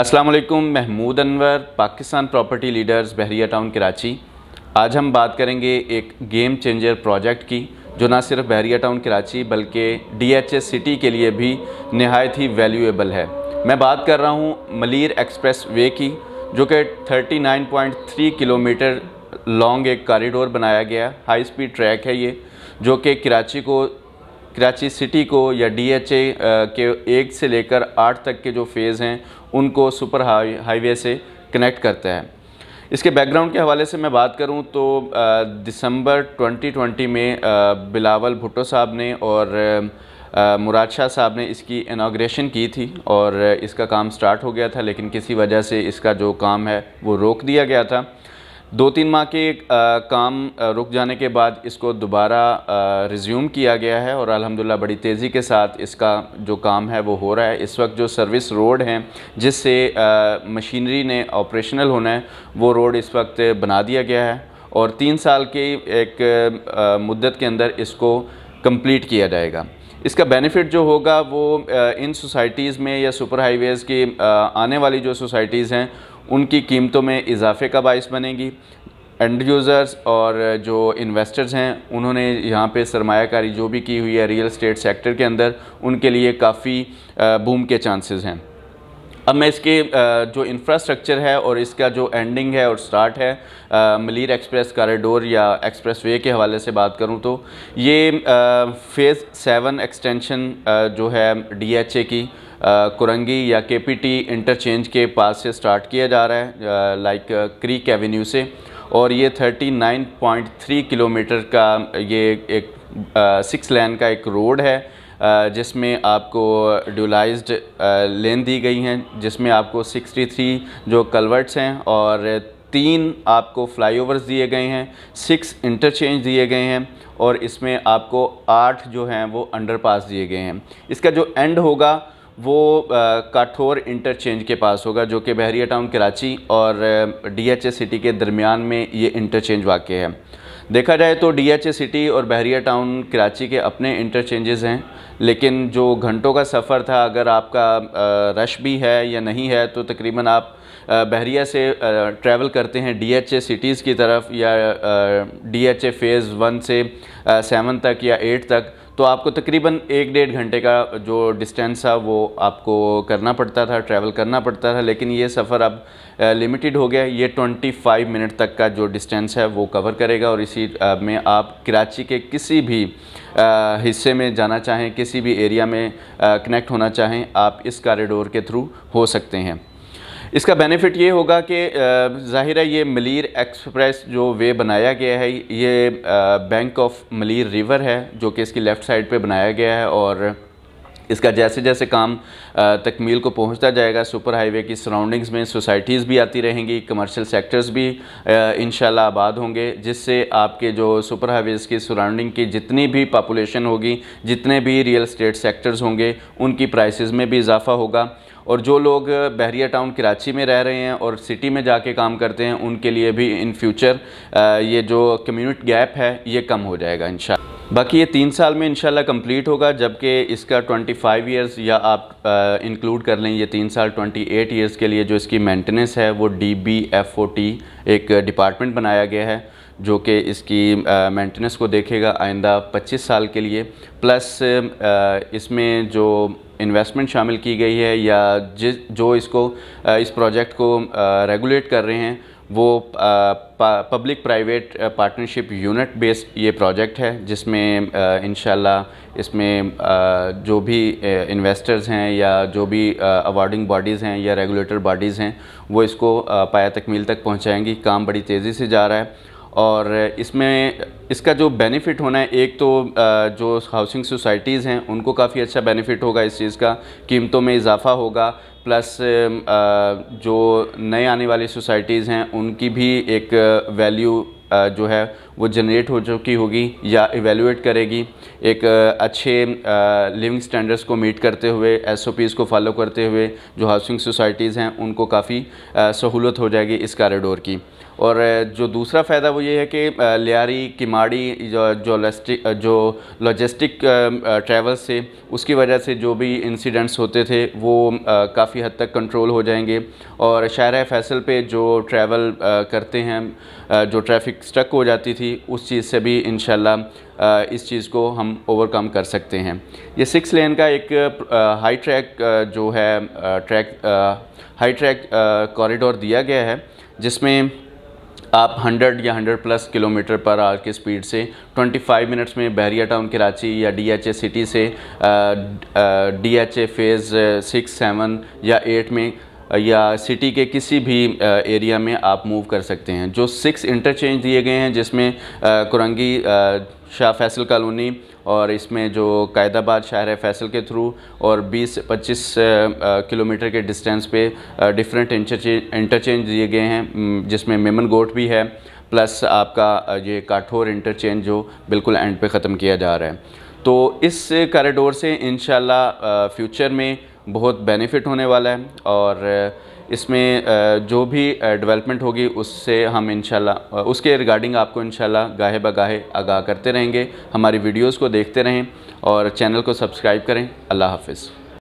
Aslam Mahmood Anwar Pakistan property leaders Bahria town Karachi आज हम बात करेंगे एक गेम चेंजर प्रोजेक्ट की जो ना सिर्फ बहरिया टाउन कराची बल्कि डी सिटी के लिए भी नहायत ही वैल्यूएबल है मैं बात कर रहा हूँ मलिर एक्सप्रेस वे की जो कि 39.3 किलोमीटर लॉन्ग एक कॉरिडोर बनाया गया हाई स्पीड ट्रैक है ये जो कि कराची को कराची सिटी को या डीएचए के एक से लेकर आठ तक के जो फेज़ हैं उनको सुपर हाई हाईवे से कनेक्ट करता है इसके बैकग्राउंड के हवाले से मैं बात करूं तो दिसंबर 2020 में बिलावल भुट्टो साहब ने और मुराद शाह साहब ने इसकी इनाग्रेशन की थी और इसका काम स्टार्ट हो गया था लेकिन किसी वजह से इसका जो काम है वो रोक दिया गया था दो तीन माह के काम रुक जाने के बाद इसको दोबारा रिज्यूम किया गया है और अल्हम्दुलिल्लाह बड़ी तेज़ी के साथ इसका जो काम है वो हो रहा है इस वक्त जो सर्विस रोड हैं जिससे मशीनरी ने ऑपरेशनल होना है वो रोड इस वक्त बना दिया गया है और तीन साल के एक मुद्दत के अंदर इसको कंप्लीट किया जाएगा इसका बेनिफिट जो होगा वो इन सोसाइटीज़ में या सुपर हाईवेज़ की आने वाली जो सोसाइटीज़ हैं उनकी कीमतों में इजाफे का बायस बनेगी एंड यूज़र्स और जो इन्वेस्टर्स हैं उन्होंने यहाँ पे सरमाकारी जो भी की हुई है रियल स्टेट सेक्टर के अंदर उनके लिए काफ़ी बूम के चांसेस हैं अब मैं इसके जो इंफ्रास्ट्रक्चर है और इसका जो एंडिंग है और स्टार्ट है मलिर एक्सप्रेस कॉरिडोर या एक्सप्रेस वे के हवाले से बात करूँ तो ये फ़ेज़ सेवन एक्सटेंशन जो है डी की कुरंगी या के इंटरचेंज के पास से स्टार्ट किया जा रहा है लाइक क्रीक एवेन्यू से और ये 39.3 किलोमीटर का ये एक सिक्स लैन का एक रोड है जिसमें आपको ड्यूलाइज्ड लेन दी गई हैं जिसमें आपको 63 जो कलवर्ट्स हैं और तीन आपको फ्लाईओवर्स दिए गए हैं सिक्स इंटरचेंज दिए गए हैं और इसमें आपको आठ जो हैं वो अंडरपास दिए गए हैं इसका जो एंड होगा वो काठोर इंटरचेंज के पास होगा जो कि बहरिया टाउन कराची और डीएचए सिटी के दरमियान में ये इंटरचेंज वाक़ है देखा जाए तो डीएचए सिटी और बहरिया टाउन कराची के अपने इंटरचेंजेस हैं लेकिन जो घंटों का सफ़र था अगर आपका रश भी है या नहीं है तो तकरीबन आप बहरिया से ट्रैवल करते हैं डीएचए सिटीज़ की तरफ या डीएचए फ़ेज़ वन से सेवन तक या एट तक तो आपको तकरीबन एक डेढ़ घंटे का जो डिस्टेंस था वो आपको करना पड़ता था ट्रैवल करना पड़ता था लेकिन ये सफ़र अब लिमिटेड हो गया ये 25 मिनट तक का जो डिस्टेंस है वो कवर करेगा और इसी में आप कराची के किसी भी हिस्से में जाना चाहें किसी भी एरिया में कनेक्ट होना चाहें आप इस कॉरिडोर के थ्रू हो सकते हैं इसका बेनिफिट ये होगा कि ज़ाहिर है ये मलिर एक्सप्रेस जो वे बनाया गया है ये बैंक ऑफ मलिर रिवर है जो कि इसकी लेफ़्ट साइड पे बनाया गया है और इसका जैसे जैसे काम तकमील को पहुंचता जाएगा सुपर हाईवे की सराउंडिंग्स में सोसाइटीज़ भी आती रहेंगी कमर्शियल सेक्टर्स भी इन आबाद होंगे जिससे आपके जो सुपर हाईवेज़ की सराउंडिंग की जितनी भी पापुलेशन होगी जितने भी रियल इस्टेट सेक्टर्स होंगे उनकी प्राइसेस में भी इजाफा होगा और जो लोग बहरिया टाउन कराची में रह रहे हैं और सिटी में जाके काम करते हैं उनके लिए भी इन फ्यूचर ये जो कम्यूनिट गैप है ये कम हो जाएगा इन बाकी ये तीन साल में इनशाला कंप्लीट होगा जबकि इसका 25 इयर्स या आप इंक्लूड कर लें ये तीन साल 28 इयर्स के लिए जो इसकी मेंटेनेंस है वो D B F O T एक डिपार्टमेंट बनाया गया है जो कि इसकी मेंटेनेंस को देखेगा आइंदा 25 साल के लिए प्लस इसमें जो इन्वेस्टमेंट शामिल की गई है या जिस जो इसको इस प्रोजेक्ट को रेगुलेट कर रहे हैं वो public private partnership unit based ये प्रोजेक्ट है जिसमें इन इसमें जो भी इन्वेस्टर्स हैं या जो भी अवार्डिंग बॉडीज़ हैं या रेगुलेटर बॉडीज़ हैं वो इसको पाया तकमील तक पहुंचाएंगी काम बड़ी तेज़ी से जा रहा है और इसमें इसका जो बेनिफिट होना है एक तो जो हाउसिंग सोसाइटीज़ हैं उनको काफ़ी अच्छा बेनिफिट होगा इस चीज़ का कीमतों में इजाफा होगा प्लस जो नए आने वाली सोसाइटीज़ हैं उनकी भी एक वैल्यू जो है वो जनरेट हो चुकी होगी या इवेलुएट करेगी एक अच्छे लिविंग स्टैंडर्ड्स को मीट करते हुए पीज़ को फॉलो करते हुए जो हाउसिंग सोसाइटीज़ हैं उनको काफ़ी सहूलत हो जाएगी इस कॉरिडोर की और जो दूसरा फ़ायदा वो ये है कि लियारी किमाड़ी जो जो जो लॉजिस्टिक ट्रैवल से उसकी वजह से जो भी इंसिडेंट्स होते थे वो काफ़ी हद तक कंट्रोल हो जाएंगे और शायर फैसल पे जो ट्रैवल करते हैं जो ट्रैफिक स्टक हो जाती थी उस चीज़ से भी इन इस चीज़ को हम ओवरकम कर सकते हैं ये सिक्स लेन का एक हाई ट्रैक जो है ट्रैक हाई ट्रैक कॉरिडोर दिया गया है जिसमें आप 100 या 100 प्लस किलोमीटर पर आर की स्पीड से 25 मिनट्स में बहरिया टाउन कराची या डीएचए सिटी से डीएचए फेज़ सिक्स सेवन या एट में या सिटी के किसी भी एरिया में आप मूव कर सकते हैं जो सिक्स इंटरचेंज दिए गए हैं जिसमें कुरंगी शाह फैसल कॉलोनी और इसमें जो कायदाबाद शहर है फैसल के थ्रू और 20-25 किलोमीटर के डिस्टेंस पे डिफरेंट इंटरचेंज दिए गए हैं जिसमें मेमन गोट भी है प्लस आपका ये काठोर इंटरचेंज जो बिल्कुल एंड पे ख़त्म किया जा रहा है तो इस करेडोर से इन फ्यूचर में बहुत बेनिफिट होने वाला है और इसमें जो भी डेवलपमेंट होगी उससे हम इंशाल्लाह उसके रिगार्डिंग आपको इंशाल्लाह गाहे बगाहे आगाह करते रहेंगे हमारी वीडियोस को देखते रहें और चैनल को सब्सक्राइब करें अल्लाह हाफिज़